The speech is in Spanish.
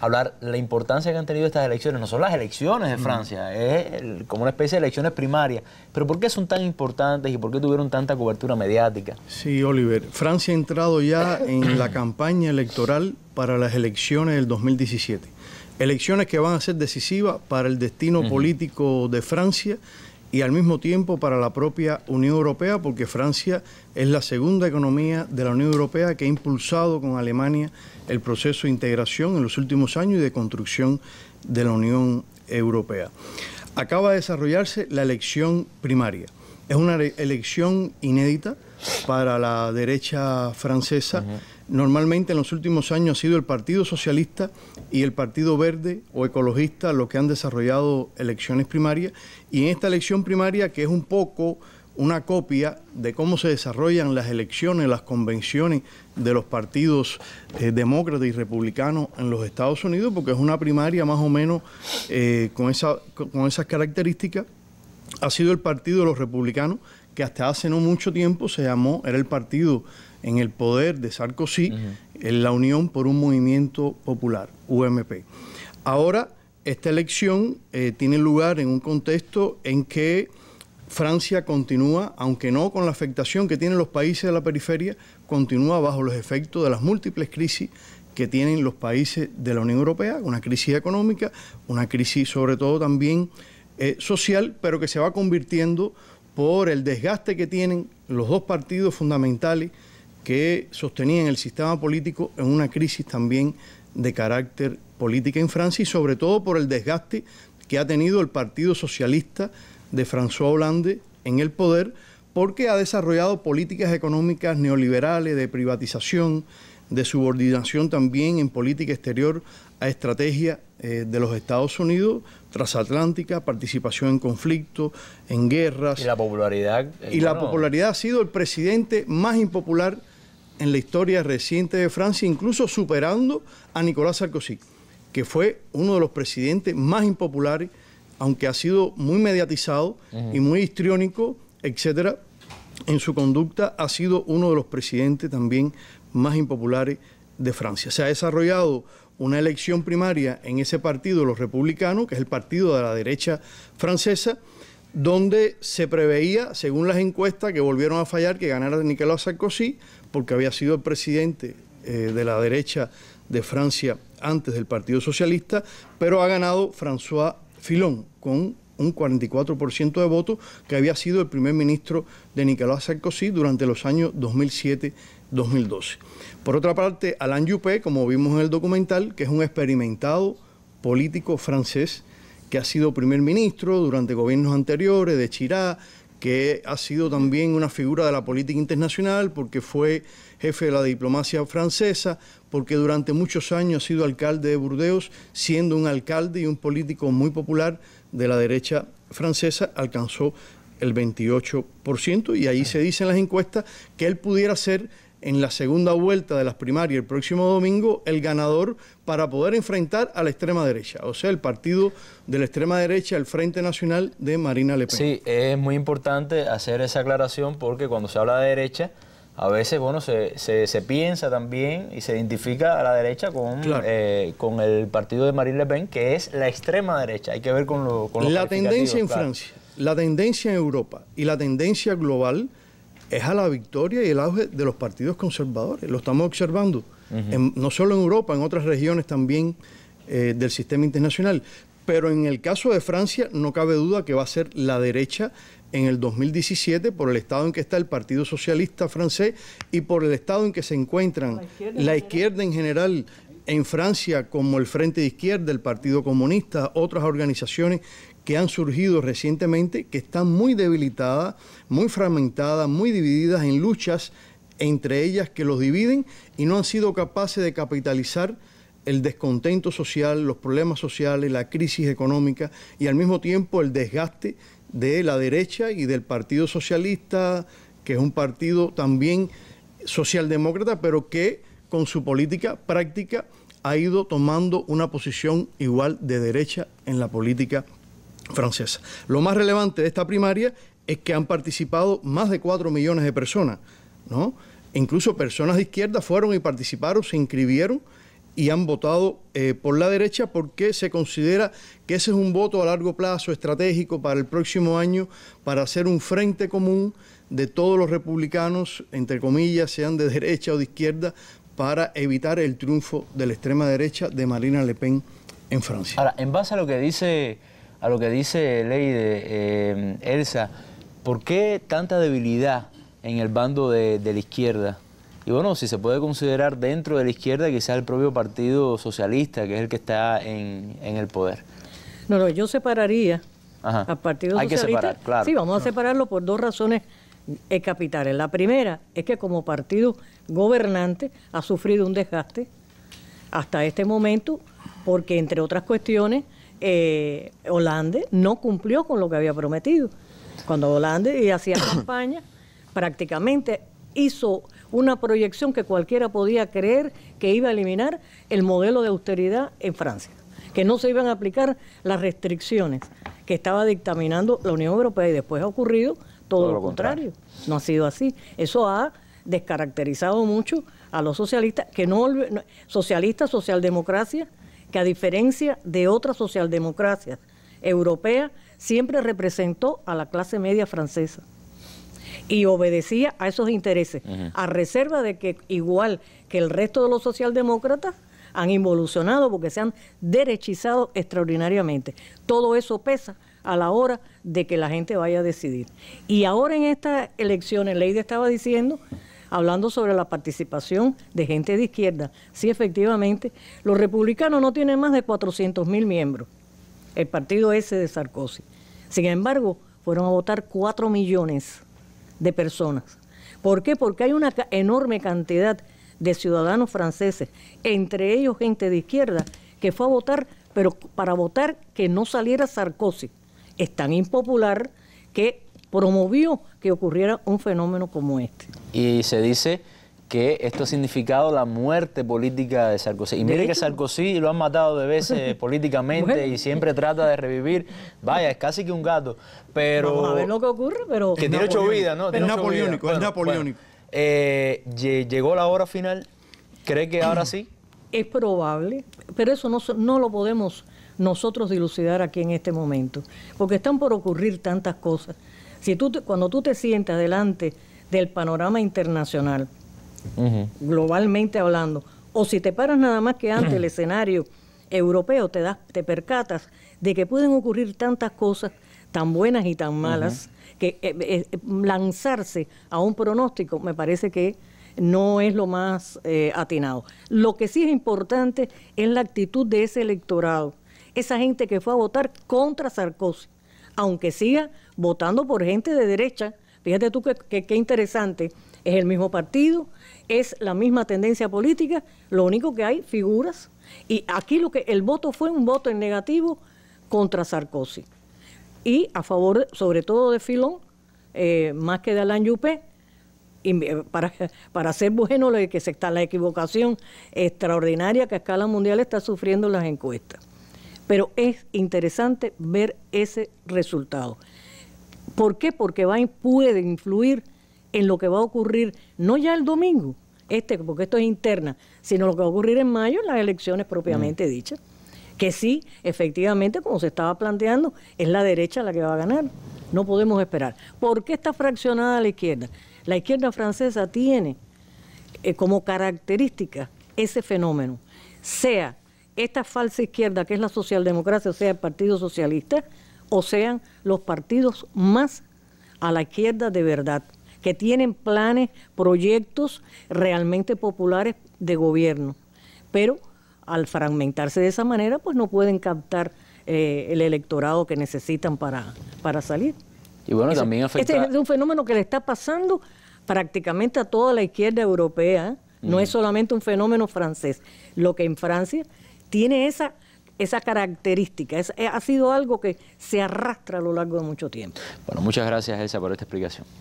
hablar la importancia que han tenido estas elecciones. No son las elecciones de mm. Francia, es como una especie de elecciones primarias. Pero ¿por qué son tan importantes y por qué tuvieron tanta cobertura mediática? Sí, Oliver, Francia ha entrado ya en la campaña electoral para las elecciones del 2017. Elecciones que van a ser decisivas para el destino político de Francia y al mismo tiempo para la propia Unión Europea, porque Francia es la segunda economía de la Unión Europea que ha impulsado con Alemania el proceso de integración en los últimos años y de construcción de la Unión Europea. Acaba de desarrollarse la elección primaria. Es una elección inédita para la derecha francesa. Normalmente en los últimos años ha sido el Partido Socialista y el Partido Verde o Ecologista los que han desarrollado elecciones primarias. Y en esta elección primaria, que es un poco una copia de cómo se desarrollan las elecciones, las convenciones de los partidos eh, demócratas y republicanos en los Estados Unidos, porque es una primaria más o menos eh, con, esa, con esas características ha sido el partido de los republicanos que hasta hace no mucho tiempo se llamó, era el partido en el poder de Sarkozy, en la Unión por un Movimiento Popular, UMP. Ahora, esta elección eh, tiene lugar en un contexto en que Francia continúa, aunque no con la afectación que tienen los países de la periferia, continúa bajo los efectos de las múltiples crisis que tienen los países de la Unión Europea, una crisis económica, una crisis sobre todo también eh, social, pero que se va convirtiendo por el desgaste que tienen los dos partidos fundamentales que sostenían el sistema político en una crisis también de carácter política en Francia y sobre todo por el desgaste que ha tenido el Partido Socialista de François Hollande en el poder porque ha desarrollado políticas económicas neoliberales de privatización, de subordinación también en política exterior a estrategia eh, de los Estados Unidos, transatlántica, participación en conflictos, en guerras. Y la popularidad. Eh, y la popularidad ha sido el presidente más impopular en la historia reciente de Francia, incluso superando a Nicolás Sarkozy, que fue uno de los presidentes más impopulares, aunque ha sido muy mediatizado y muy histriónico, etcétera, en su conducta ha sido uno de los presidentes también más impopulares de Francia. Se ha desarrollado una elección primaria en ese partido, los republicanos, que es el partido de la derecha francesa, donde se preveía, según las encuestas que volvieron a fallar, que ganara Nicolas Sarkozy, porque había sido el presidente eh, de la derecha de Francia antes del Partido Socialista, pero ha ganado François Fillon con un 44% de votos, que había sido el primer ministro de Nicolás Sarkozy durante los años 2007 2012. Por otra parte, Alain Juppé, como vimos en el documental, que es un experimentado político francés que ha sido primer ministro durante gobiernos anteriores de Chirac, que ha sido también una figura de la política internacional porque fue jefe de la diplomacia francesa, porque durante muchos años ha sido alcalde de Burdeos, siendo un alcalde y un político muy popular de la derecha francesa alcanzó el 28%, y ahí se dice en las encuestas que él pudiera ser en la segunda vuelta de las primarias el próximo domingo el ganador para poder enfrentar a la extrema derecha, o sea, el partido de la extrema derecha, el Frente Nacional de Marina Le Pen. Sí, es muy importante hacer esa aclaración porque cuando se habla de derecha, a veces, bueno, se, piensa también y se identifica a la derecha con, eh, con el partido de Marine Le Pen, que es la extrema derecha. Hay que ver con lo con La tendencia en Francia, la tendencia en Europa y la tendencia global es a la victoria y el auge de los partidos conservadores. Lo estamos observando, no solo en Europa, en otras regiones también eh, del sistema internacional pero en el caso de Francia no cabe duda que va a ser la derecha en el 2017 por el estado en que está el Partido Socialista francés y por el estado en que se encuentran la izquierda, en general en Francia, como el Frente de Izquierda, el Partido Comunista, otras organizaciones que han surgido recientemente, que están muy debilitadas, muy fragmentadas, muy divididas en luchas entre ellas que los dividen y no han sido capaces de capitalizar el descontento social, los problemas sociales, la crisis económica y al mismo tiempo el desgaste de la derecha y del Partido Socialista, que es un partido también socialdemócrata, pero que con su política práctica ha ido tomando una posición igual de derecha en la política francesa. Lo más relevante de esta primaria es que han participado más de 4 millones de personas, Incluso personas de izquierda fueron y participaron, se inscribieron y han votado eh, por la derecha porque se considera que ese es un voto a largo plazo estratégico para el próximo año, para hacer un frente común de todos los republicanos, entre comillas, sean de derecha o de izquierda, para evitar el triunfo de la extrema derecha de Marina Le Pen en Francia. Ahora, en base a lo que dice, a lo que dice Leide, eh, Elsa, ¿por qué tanta debilidad en el bando de la izquierda? Y bueno, si se puede considerar dentro de la izquierda, quizás el propio Partido Socialista, que es el que está en, el poder. No, no, yo separaría Ajá. al Partido Socialista. que separar, claro. Sí, vamos a separarlo por dos razones capitales. La primera es que como partido gobernante ha sufrido un desgaste hasta este momento porque, entre otras cuestiones, eh, no cumplió con lo que había prometido. Cuando Hollande hacía campaña, prácticamente hizo una proyección que cualquiera podía creer que iba a eliminar el modelo de austeridad en Francia, que no se iban a aplicar las restricciones que estaba dictaminando la Unión Europea y después ha ocurrido todo, lo, contrario. No ha sido así. Eso ha descaracterizado mucho a los socialistas, que socialistas, socialdemocracia, que a diferencia de otras socialdemocracias europeas, siempre representó a la clase media francesa y obedecía a esos intereses, a reserva de que igual que el resto de los socialdemócratas han involucionado porque se han derechizado extraordinariamente. Todo eso pesa a la hora de que la gente vaya a decidir. Y ahora en estas elecciones, Leide estaba diciendo, hablando sobre la participación de gente de izquierda, sí efectivamente, los republicanos no tienen más de 400 mil miembros, el partido ese de Sarkozy. Sin embargo, fueron a votar 4 millones de personas. ¿Por qué? Porque hay una enorme cantidad de ciudadanos franceses, entre ellos gente de izquierda, que fue a votar, pero para votar que no saliera Sarkozy. Es tan impopular que promovió que ocurriera un fenómeno como este. Y se dice que esto ha significado la muerte política de Sarkozy. Y mire que Sarkozy lo han matado de veces políticamente y siempre trata de revivir. Vaya, es casi que un gato. Pero, Vamos a ver lo que ocurre, pero... Que tiene ocho vidas, ¿no? Es napoleónico, es napoleónico. Eh, ¿Llegó la hora final? ¿Cree que ahora sí? Es probable, pero eso no, lo podemos nosotros dilucidar aquí en este momento, porque están por ocurrir tantas cosas. Si tú cuando tú te sientas delante del panorama internacional, globalmente hablando. O si te paras nada más que ante el escenario europeo, te, das, te percatas de que pueden ocurrir tantas cosas, tan buenas y tan malas, que eh, eh, lanzarse a un pronóstico me parece que no es lo más eh, atinado. Lo que sí es importante es la actitud de ese electorado, esa gente que fue a votar contra Sarkozy, aunque siga votando por gente de derecha. Fíjate tú qué interesante es el mismo partido, es la misma tendencia política, lo único que hay figuras y aquí lo que el voto fue un voto en negativo contra Sarkozy y a favor sobre todo de Filón, eh, más que de Alain Juppé, eh, para, para ser bueno lo que se está la equivocación extraordinaria que a escala mundial está sufriendo las encuestas. Pero es interesante ver ese resultado. ¿Por qué? Porque va, puede influir en lo que va a ocurrir, no ya el domingo, este, porque esto es interna, sino lo que va a ocurrir en mayo en las elecciones propiamente mm. dichas, que sí, efectivamente, como se estaba planteando, es la derecha la que va a ganar. No podemos esperar. ¿Por qué está fraccionada la izquierda? La izquierda francesa tiene eh, como característica ese fenómeno, sea esta falsa izquierda que es la socialdemocracia, o sea, el Partido Socialista, o sean los partidos más a la izquierda de verdad que tienen planes, proyectos realmente populares de gobierno. Pero al fragmentarse de esa manera, pues no pueden captar eh, el electorado que necesitan para, para salir. Y bueno, también afecta... Este es un fenómeno que le está pasando prácticamente a toda la izquierda europea, ¿eh? no es solamente un fenómeno francés. Lo que en Francia tiene esa esa característica. Eh, ha sido algo que se arrastra a lo largo de mucho tiempo. Bueno, muchas gracias, Elsa, por esta explicación.